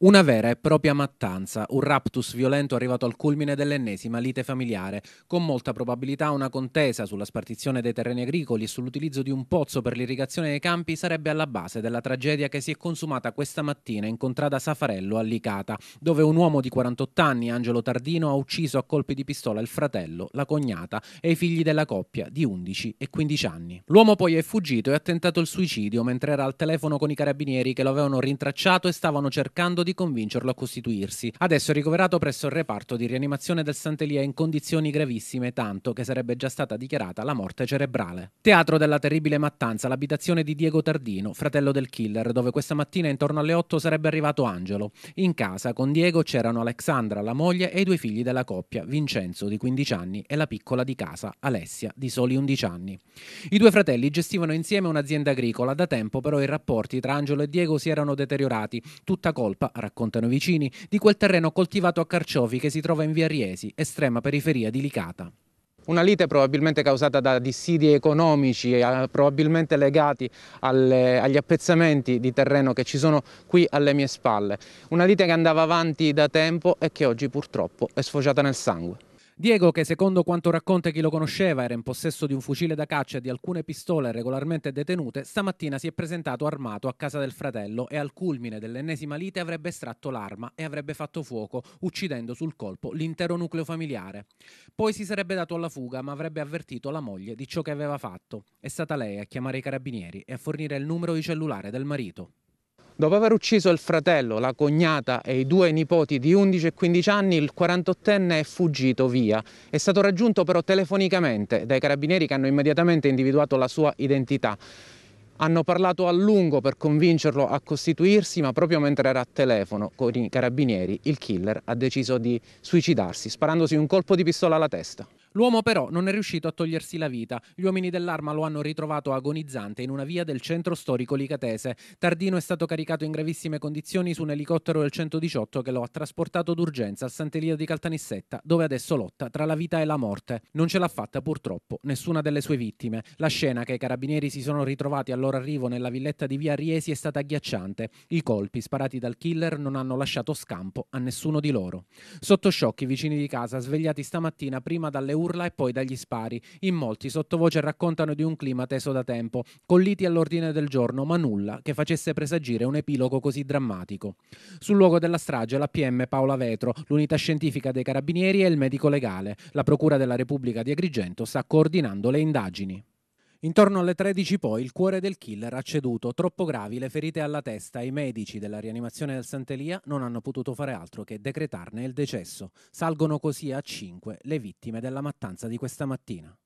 Una vera e propria mattanza, un raptus violento arrivato al culmine dell'ennesima lite familiare, con molta probabilità una contesa sulla spartizione dei terreni agricoli e sull'utilizzo di un pozzo per l'irrigazione dei campi sarebbe alla base della tragedia che si è consumata questa mattina in contrada Safarello a Licata, dove un uomo di 48 anni, Angelo Tardino, ha ucciso a colpi di pistola il fratello, la cognata e i figli della coppia di 11 e 15 anni. L'uomo poi è fuggito e ha tentato il suicidio mentre era al telefono con i carabinieri che lo avevano rintracciato e stavano cercando di di convincerlo a costituirsi. Adesso è ricoverato presso il reparto di rianimazione del Sant'Elia in condizioni gravissime, tanto che sarebbe già stata dichiarata la morte cerebrale. Teatro della terribile mattanza, l'abitazione di Diego Tardino, fratello del killer, dove questa mattina intorno alle 8 sarebbe arrivato Angelo. In casa con Diego c'erano Alexandra, la moglie e i due figli della coppia, Vincenzo di 15 anni e la piccola di casa, Alessia, di soli 11 anni. I due fratelli gestivano insieme un'azienda agricola, da tempo però i rapporti tra Angelo e Diego si erano deteriorati, tutta colpa raccontano i vicini, di quel terreno coltivato a carciofi che si trova in via Riesi, estrema periferia di Licata. Una lite probabilmente causata da dissidi economici, eh, probabilmente legati alle, agli appezzamenti di terreno che ci sono qui alle mie spalle. Una lite che andava avanti da tempo e che oggi purtroppo è sfociata nel sangue. Diego, che secondo quanto racconta chi lo conosceva era in possesso di un fucile da caccia e di alcune pistole regolarmente detenute, stamattina si è presentato armato a casa del fratello e al culmine dell'ennesima lite avrebbe estratto l'arma e avrebbe fatto fuoco, uccidendo sul colpo l'intero nucleo familiare. Poi si sarebbe dato alla fuga, ma avrebbe avvertito la moglie di ciò che aveva fatto. È stata lei a chiamare i carabinieri e a fornire il numero di cellulare del marito. Dopo aver ucciso il fratello, la cognata e i due nipoti di 11 e 15 anni, il 48enne è fuggito via. È stato raggiunto però telefonicamente dai carabinieri che hanno immediatamente individuato la sua identità. Hanno parlato a lungo per convincerlo a costituirsi, ma proprio mentre era a telefono con i carabinieri, il killer ha deciso di suicidarsi, sparandosi un colpo di pistola alla testa. L'uomo però non è riuscito a togliersi la vita. Gli uomini dell'arma lo hanno ritrovato agonizzante in una via del centro storico licatese. Tardino è stato caricato in gravissime condizioni su un elicottero del 118 che lo ha trasportato d'urgenza al Sant'Elia di Caltanissetta, dove adesso lotta tra la vita e la morte. Non ce l'ha fatta purtroppo nessuna delle sue vittime. La scena che i carabinieri si sono ritrovati al loro arrivo nella villetta di via Riesi è stata agghiacciante. I colpi sparati dal killer non hanno lasciato scampo a nessuno di loro. Sotto shock i vicini di casa, svegliati stamattina prima dalle urla e poi dagli spari. In molti sottovoce raccontano di un clima teso da tempo, con liti all'ordine del giorno, ma nulla che facesse presagire un epilogo così drammatico. Sul luogo della strage la PM Paola Vetro, l'unità scientifica dei carabinieri e il medico legale. La Procura della Repubblica di Agrigento sta coordinando le indagini. Intorno alle 13 poi il cuore del killer ha ceduto, troppo gravi le ferite alla testa. I medici della rianimazione del Sant'Elia non hanno potuto fare altro che decretarne il decesso. Salgono così a 5 le vittime della mattanza di questa mattina.